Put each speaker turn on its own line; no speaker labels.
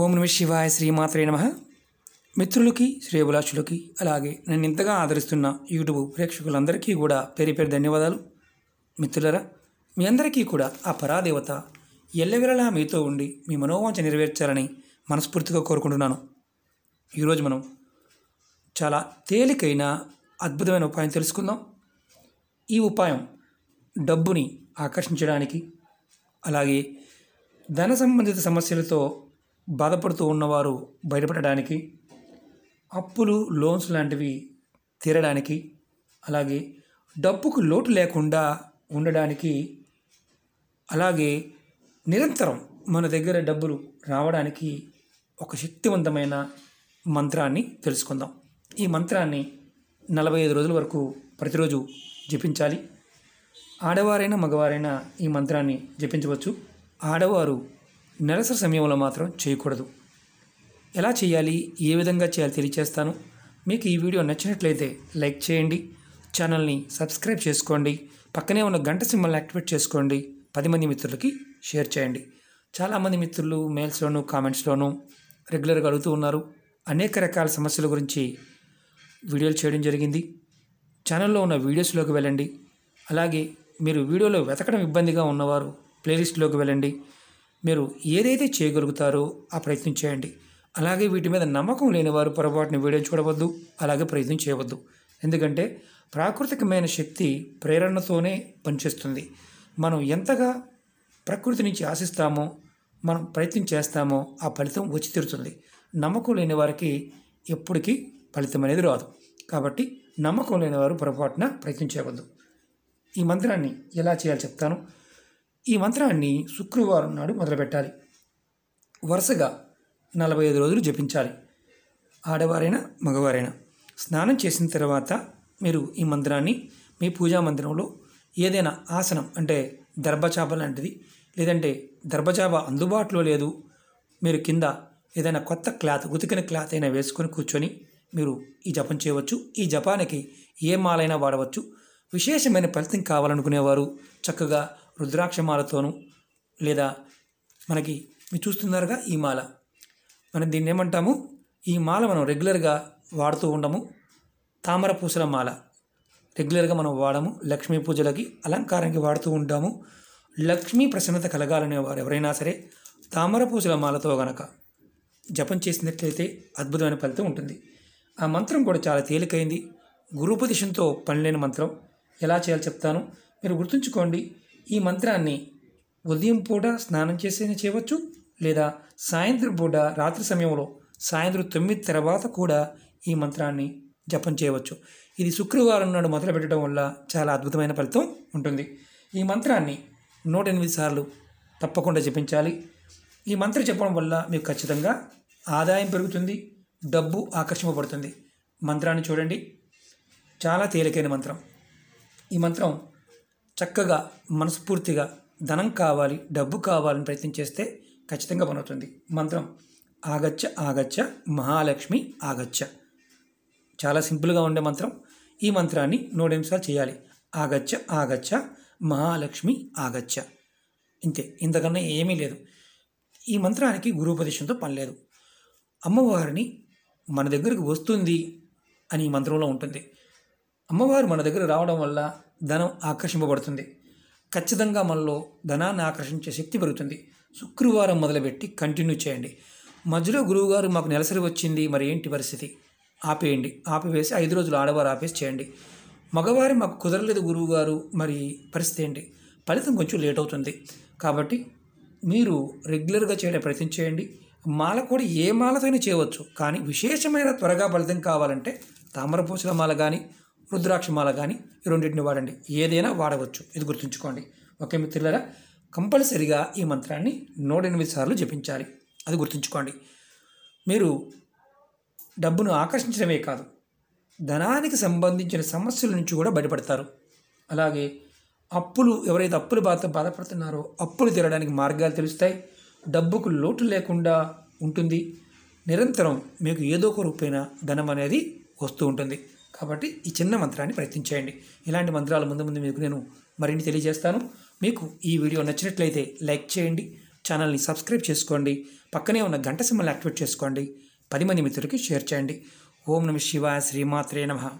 ఓం నమ శివాయ శ్రీమాత్రే నమ మిత్రులకి శ్రేయభిలాషులకి అలాగే నన్ను ఇంతగా ఆదరిస్తున్న యూట్యూబ్ ప్రేక్షకులందరికీ కూడా పేరు పేరు ధన్యవాదాలు మిత్రులరా మీ అందరికీ కూడా ఆ పరాదేవత ఎల్లవిరలా మీతో ఉండి మీ మనోవాంచ నెరవేర్చాలని మనస్ఫూర్తిగా కోరుకుంటున్నాను ఈరోజు మనం చాలా తేలికైన అద్భుతమైన ఉపాయం తెలుసుకుందాం ఈ ఉపాయం డబ్బుని ఆకర్షించడానికి అలాగే ధన సంబంధిత సమస్యలతో బాధపడుతూ ఉన్నవారు బయటపడడానికి అప్పులు లోన్స్ లాంటివి తీరడానికి అలాగే డబ్బుకు లోటు లేకుండా ఉండడానికి అలాగే నిరంతరం మన దగ్గర డబ్బులు రావడానికి ఒక శక్తివంతమైన మంత్రాన్ని తెలుసుకుందాం ఈ మంత్రాన్ని నలభై ఐదు రోజుల వరకు ప్రతిరోజు జపించాలి ఆడవారైనా మగవారైనా ఈ మంత్రాన్ని జపించవచ్చు ఆడవారు నిరసన సమయంలో మాత్రం చేయకూడదు ఎలా చేయాలి ఏ విధంగా చేయాలి తెలియచేస్తాను మీకు ఈ వీడియో నచ్చినట్లయితే లైక్ చేయండి ఛానల్ని సబ్స్క్రైబ్ చేసుకోండి పక్కనే ఉన్న గంట సింబల్ని యాక్టివేట్ చేసుకోండి పది మంది మిత్రులకి షేర్ చేయండి చాలామంది మిత్రులు మెయిల్స్లోనూ కామెంట్స్లోనూ రెగ్యులర్గా అడుగుతూ ఉన్నారు అనేక రకాల సమస్యల గురించి వీడియోలు చేయడం జరిగింది ఛానల్లో ఉన్న వీడియోస్లోకి వెళ్ళండి అలాగే మీరు వీడియోలో వెతకడం ఇబ్బందిగా ఉన్నవారు ప్లేలిస్ట్లోకి వెళ్ళండి మీరు ఏదైతే చేయగలుగుతారో ఆ ప్రయత్నం చేయండి అలాగే వీటి మీద నమ్మకం లేని వారు పొరపాటున వీడియో చూడవద్దు అలాగే ప్రయత్నం చేయవద్దు ఎందుకంటే ప్రాకృతికమైన శక్తి ప్రేరణతోనే పనిచేస్తుంది మనం ఎంతగా ప్రకృతి నుంచి ఆశిస్తామో మనం ప్రయత్నం చేస్తామో ఆ ఫలితం వచ్చి తీరుతుంది నమ్మకం లేని వారికి ఎప్పటికీ ఫలితం అనేది రాదు కాబట్టి నమ్మకం లేని వారు పొరపాటున ప్రయత్నించవద్దు ఈ మంత్రాన్ని ఎలా చేయాలో చెప్తాను ఈ మంత్రాన్ని శుక్రవారం నాడు మొదలుపెట్టాలి వరుసగా నలభై ఐదు రోజులు జపించాలి ఆడవారైనా మగవారైనా స్నానం చేసిన తర్వాత మీరు ఈ మంత్రాన్ని మీ పూజా మందిరంలో ఏదైనా ఆసనం అంటే దర్భచాప లాంటిది లేదంటే దర్భచాప అందుబాటులో లేదు మీరు కింద ఏదైనా కొత్త క్లాత్ ఉతికిన క్లాత్ అయినా వేసుకొని కూర్చొని మీరు ఈ జపం చేయవచ్చు ఈ జపానికి ఏ మాలైనా వాడవచ్చు విశేషమైన ఫలితం కావాలనుకునేవారు చక్కగా రుద్రాక్ష మాలతోనూ లేదా మనకి మీరు చూస్తున్నారుగా ఈ మాల మనం దీన్ని ఏమంటాము ఈ మాల మనం రెగ్యులర్గా వాడుతూ ఉండము తామర పూసల మాల రెగ్యులర్గా మనం వాడము లక్ష్మీ పూజలకి అలంకారానికి వాడుతూ ఉంటాము లక్ష్మీ ప్రసన్నత కలగాలనే వారు ఎవరైనా సరే తామర పూసల మాలతో గనక జపం చేసినట్లయితే అద్భుతమైన ఫలితం ఉంటుంది ఆ మంత్రం కూడా చాలా తేలికైంది గురుపదిశంతో పనిలేని మంత్రం ఎలా చేయాలో చెప్తాను మీరు గుర్తుంచుకోండి ఈ మంత్రాన్ని ఉదయం పూట స్నానం చేసే చేయవచ్చు లేదా సాయంత్రం పూట రాత్రి సమయంలో సాయంత్రం తొమ్మిది తర్వాత కూడా ఈ మంత్రాన్ని జపం చేయవచ్చు ఇది శుక్రవారం నాడు మొదలు పెట్టడం వల్ల చాలా అద్భుతమైన ఫలితం ఉంటుంది ఈ మంత్రాన్ని నూట ఎనిమిది సార్లు తప్పకుండా జపించాలి ఈ మంత్రం చెప్పడం వల్ల మీకు ఖచ్చితంగా ఆదాయం పెరుగుతుంది డబ్బు ఆకర్షింపబడుతుంది మంత్రాన్ని చూడండి చాలా తేలికైన మంత్రం ఈ మంత్రం చక్కగా మనస్ఫూర్తిగా ధనం కావాలి డబ్బు కావాలని ప్రయత్నం చేస్తే ఖచ్చితంగా పనవుతుంది మంత్రం ఆగచ్చ ఆగచ్చ మహాలక్ష్మి ఆగచ్చ చాలా సింపుల్గా ఉండే మంత్రం ఈ మంత్రాన్ని నూడెనిమిసార్లు చేయాలి ఆగచ్చ ఆగచ్చ మహాలక్ష్మి ఆగచ్చ ఇంతే ఇంతకన్నా ఏమీ లేదు ఈ మంత్రానికి గురుపదేశంతో పని లేదు అమ్మవారిని మన దగ్గరకు వస్తుంది అని ఈ మంత్రంలో ఉంటుంది అమ్మవారు మన దగ్గర రావడం వల్ల ధనం ఆకర్షింపబడుతుంది ఖచ్చితంగా మనలో ధనాన్ని ఆకర్షించే శక్తి పెరుగుతుంది శుక్రవారం మొదలుపెట్టి కంటిన్యూ చేయండి మధ్యలో గురువుగారు మాకు నెలసరి వచ్చింది మరి ఏంటి పరిస్థితి ఆపేయండి ఆపివేసి ఐదు రోజులు ఆడవారు ఆపేసి చేయండి మగవారి మాకు కుదరలేదు గురువుగారు మరి పరిస్థితి ఏంటి ఫలితం కొంచెం లేట్ అవుతుంది కాబట్టి మీరు రెగ్యులర్గా చేయడం ప్రయత్నం చేయండి మాల కూడా ఏ మాలతోనే చేయవచ్చు కానీ విశేషమైన త్వరగా ఫలితం కావాలంటే తామరపూసల మాల కానీ రుద్రాక్షమాల కానీ ఈ రెండింటిని వాడండి ఏదైనా వాడవచ్చు ఇది గుర్తుంచుకోండి ఓకే మిత్రులరా కంపల్సరిగా ఈ మంత్రాన్ని నూట ఎనిమిది సార్లు జపించాలి అది గుర్తుంచుకోండి మీరు డబ్బును ఆకర్షించడమే కాదు ధనానికి సంబంధించిన సమస్యల నుంచి కూడా బయటపడతారు అలాగే అప్పులు ఎవరైతే అప్పులు బాధ బాధపడుతున్నారో అప్పులు తీరడానికి మార్గాలు తెలుస్తాయి డబ్బుకు లోటు లేకుండా ఉంటుంది నిరంతరం మీకు ఏదో ఒక రూపైన ధనం అనేది వస్తూ ఉంటుంది కాబట్టి ఈ చిన్న మంత్రాన్ని ప్రయత్నించేయండి ఇలాంటి మంత్రాలు ముందు ముందు మీకు నేను మరిన్ని తెలియజేస్తాను మీకు ఈ వీడియో నచ్చినట్లయితే లైక్ చేయండి ఛానల్ని సబ్స్క్రైబ్ చేసుకోండి పక్కనే ఉన్న గంట సింబల్ యాక్టివేట్ చేసుకోండి పది మంది మిత్రులకి షేర్ చేయండి ఓం నమ శివాయ శ్రీమాత్రే నమ